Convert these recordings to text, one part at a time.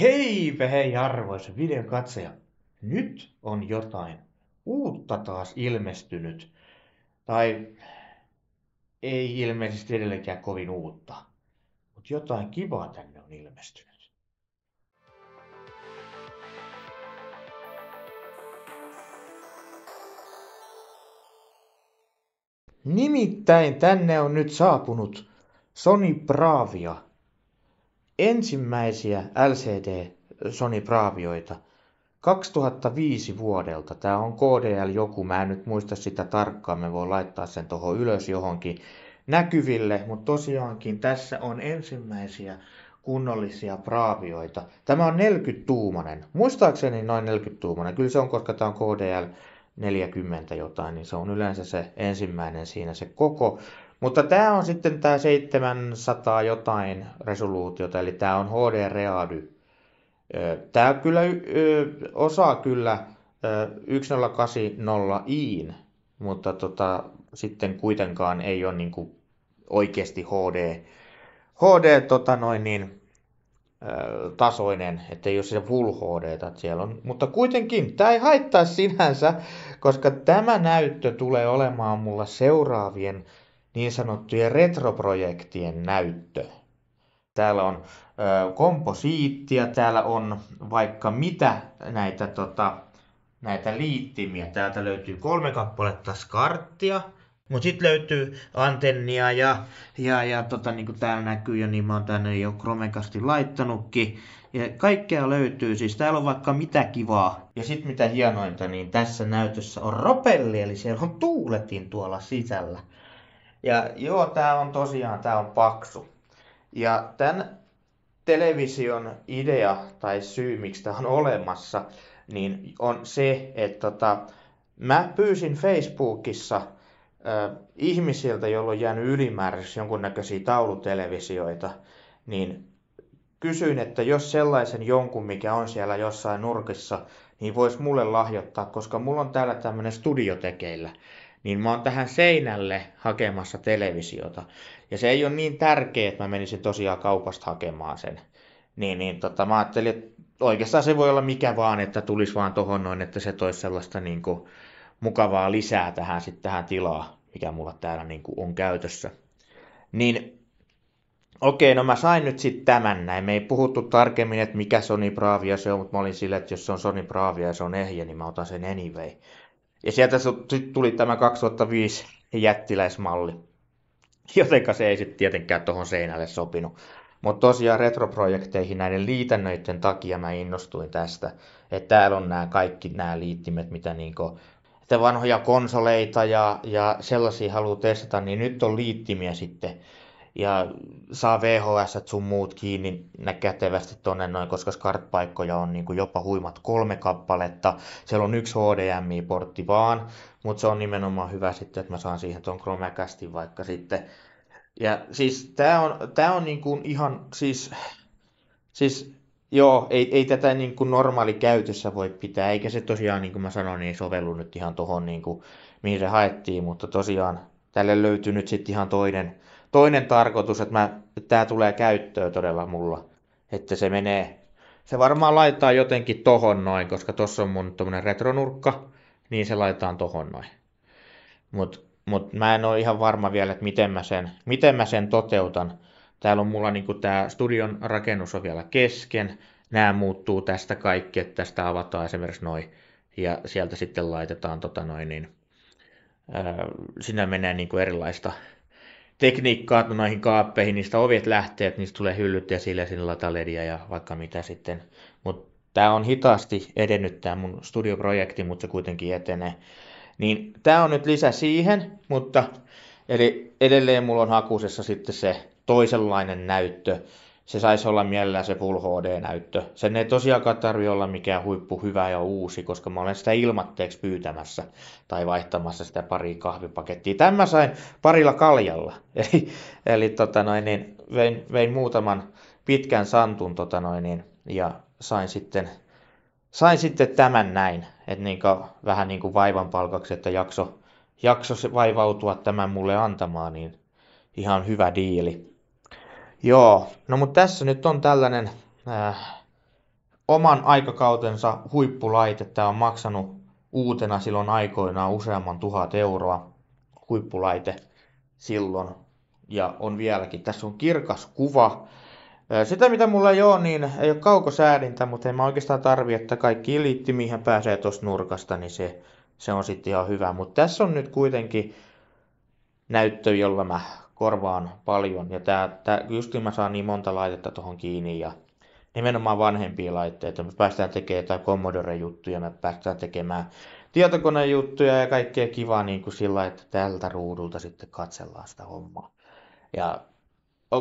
Hei, hei arvoisa katsoja! Nyt on jotain uutta taas ilmestynyt. Tai ei ilmeisesti edelleenkään kovin uutta, mutta jotain kivaa tänne on ilmestynyt. Nimittäin tänne on nyt saapunut Sony Bravia ensimmäisiä LCD Sony Bravioita 2005 vuodelta. Tämä on KDL joku, mä en nyt muista sitä tarkkaan, me voi laittaa sen tuohon ylös johonkin näkyville, mutta tosiaankin tässä on ensimmäisiä kunnollisia praavioita. Tämä on 40-tuumanen, muistaakseni noin 40-tuumanen, kyllä se on, koska tämä on KDL 40 jotain, niin se on yleensä se ensimmäinen siinä se koko, mutta tämä on sitten tämä 700 jotain resoluutiota, eli tämä on HD Ready. Tämä kyllä osaa kyllä 1080iin, mutta tota, sitten kuitenkaan ei ole niin oikeasti HD, HD tota noin niin, tasoinen, että ei ole se full HD, että siellä on. Mutta kuitenkin, tämä ei haittaa sinänsä, koska tämä näyttö tulee olemaan mulla seuraavien niin sanottujen retroprojektien näyttö. Täällä on ö, komposiittia, täällä on vaikka mitä näitä, tota, näitä liittimiä. Täältä löytyy kolme kappaletta skarttia, mutta sitten löytyy antennia ja, ja, ja tota, niin kuin täällä näkyy jo, niin mä oon tänne jo kromekasti laittanutkin. Ja kaikkea löytyy, siis täällä on vaikka mitä kivaa. Ja sitten mitä hienointa, niin tässä näytössä on ropelli, eli siellä on tuuletin tuolla sisällä. Ja joo, tämä on tosiaan, tämä on paksu. Ja tämän television idea tai syy, miksi tämä on olemassa, niin on se, että tota, mä pyysin Facebookissa äh, ihmisiltä, joilla on jäänyt ylimääräisesti jonkunnäköisiä taulutelevisioita, niin kysyin, että jos sellaisen jonkun, mikä on siellä jossain nurkissa, niin voisi mulle lahjoittaa, koska mulla on täällä tämmöinen studio tekeillä niin mä oon tähän seinälle hakemassa televisiota. Ja se ei ole niin tärkeä, että mä menisin tosiaan kaupasta hakemaan sen. Niin, niin tota, mä ajattelin, että oikeastaan se voi olla mikä vaan, että tulisi vaan tohon noin, että se toisi sellaista niin kuin, mukavaa lisää tähän, sit tähän tilaa, mikä mulla täällä niin kuin, on käytössä. Niin okei, no mä sain nyt sitten tämän näin. Me ei puhuttu tarkemmin, että mikä Sony Bravia se on, mutta mä olin sillä, että jos se on Sony Bravia ja se on ehjä, niin mä otan sen anyway. Ja sieltä tuli tämä 2005 jättiläismalli, jotenka se ei sitten tietenkään tuohon seinälle sopinut. Mutta tosiaan retroprojekteihin näiden liitännöiden takia mä innostuin tästä, että täällä on nämä kaikki nämä liittimet, mitä niinku, että vanhoja konsoleita ja, ja sellaisia haluaa testata, niin nyt on liittimiä sitten ja saa VHS sun muut kiinni näkätevästi tonne noin, koska skartpaikkoja on niin kuin jopa huimat kolme kappaletta. Siellä on yksi HDMI-portti vaan, mutta se on nimenomaan hyvä sitten, että mä saan siihen ton Chromecastin vaikka sitten. Ja siis tää on, tää on niin kuin ihan siis, siis Joo, ei, ei tätä niin kuin normaali käytössä voi pitää, eikä se tosiaan, niin kuin mä sanoin, niin sovellu nyt ihan tuohon, niin kuin, mihin se haettiin, mutta tosiaan tälle löytyy nyt sitten ihan toinen, toinen tarkoitus, että, että tämä tulee käyttöön todella mulla, että se menee. Se varmaan laittaa jotenkin tohon noin, koska tuossa on mun tuommoinen retronurkka, niin se laitetaan tohon noin. Mutta mut mä en ole ihan varma vielä, että miten mä sen, miten mä sen toteutan. Täällä on mulla niin tämä studion rakennus on vielä kesken. Nämä muuttuu tästä kaikki, että tästä avataan esimerkiksi noin. Ja sieltä sitten laitetaan tota noin, niin, ää, öö, sinne menee niin kuin erilaista tekniikkaa noihin kaappeihin, niistä ovet lähtee, että niistä tulee hyllyt sillä sinne lataledia ja vaikka mitä sitten. Mutta tämä on hitaasti edennyt tämä mun studioprojekti, mutta se kuitenkin etenee. Niin tämä on nyt lisä siihen, mutta eli edelleen mulla on hakusessa sitten se toisenlainen näyttö, se saisi olla mielellään se Full HD-näyttö. Sen ei tosiaankaan tarvi olla mikään huippu hyvä ja uusi, koska mä olen sitä ilmatteeksi pyytämässä tai vaihtamassa sitä pari kahvipakettia. Tämä sain parilla kaljalla. Eli, eli tota noin, niin vein, vein, muutaman pitkän santun tota noin, niin, ja sain sitten, sain sitten tämän näin. Et niin kuin, vähän niin kuin vaivan palkaksi, että jakso, jakso vaivautua tämän mulle antamaan, niin ihan hyvä diili. Joo, no mutta tässä nyt on tällainen äh, oman aikakautensa huippulaite. Tämä on maksanut uutena silloin aikoinaan useamman tuhat euroa huippulaite silloin ja on vieläkin. Tässä on kirkas kuva. Äh, sitä mitä mulla ei ole, niin ei ole kaukosäädintä, mutta en mä oikeastaan tarvi, että kaikki mihin pääsee tuosta nurkasta, niin se, se on sitten ihan hyvä. Mutta tässä on nyt kuitenkin näyttö, jolla mä korvaan paljon. Ja tää, tää, just niin mä saan niin monta laitetta tuohon kiinni ja nimenomaan vanhempia laitteita. Me päästään tekemään jotain Commodore-juttuja, me päästään tekemään tietokonejuttuja ja kaikkea kivaa niin kuin sillä, että tältä ruudulta sitten katsellaan sitä hommaa. Ja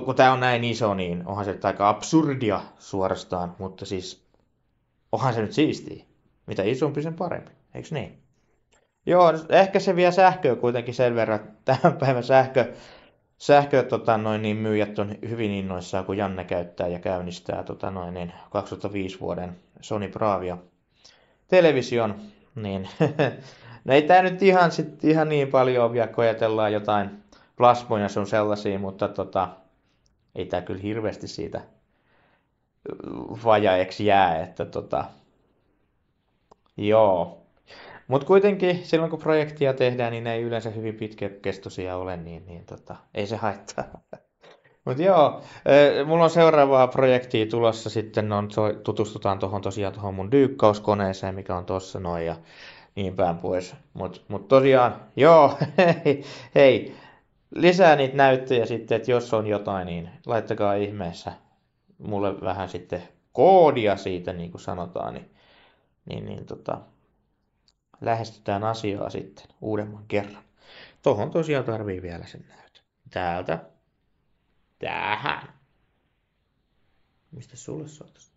kun tämä on näin iso, niin onhan se aika absurdia suorastaan, mutta siis onhan se nyt siistiä. Mitä isompi, sen parempi, eikö niin? Joo, ehkä se vie sähköä kuitenkin sen verran, tämän päivän sähkö sähkö tota, noin, niin myyjät on hyvin innoissaan, kun Janne käyttää ja käynnistää tota, noin, niin 2005 vuoden Sony Bravia television. Niin, no ei tämä nyt ihan, sit, ihan niin paljon vielä, kun ajatellaan jotain plasmoja sun sellaisia, mutta tota, ei tämä kyllä hirveästi siitä vajaeksi jää, että tota, joo. Mutta kuitenkin silloin, kun projektia tehdään, niin ne ei yleensä hyvin pitkäkestoisia ole, niin, niin tota, ei se haittaa. Mutta joo, mulla on seuraavaa projektia tulossa sitten, on, no, tutustutaan tuohon tosiaan tuohon mun dyykkauskoneeseen, mikä on tuossa noin ja niin päin pois. Mutta mut tosiaan, joo, hei, hei, lisää niitä näyttöjä sitten, että jos on jotain, niin laittakaa ihmeessä mulle vähän sitten koodia siitä, niin kuin sanotaan, niin, niin, niin tota, lähestytään asiaa sitten uudemman kerran. Tohon tosiaan tarvii vielä sen näytön. Täältä. Tähän. Mistä sulle soitas?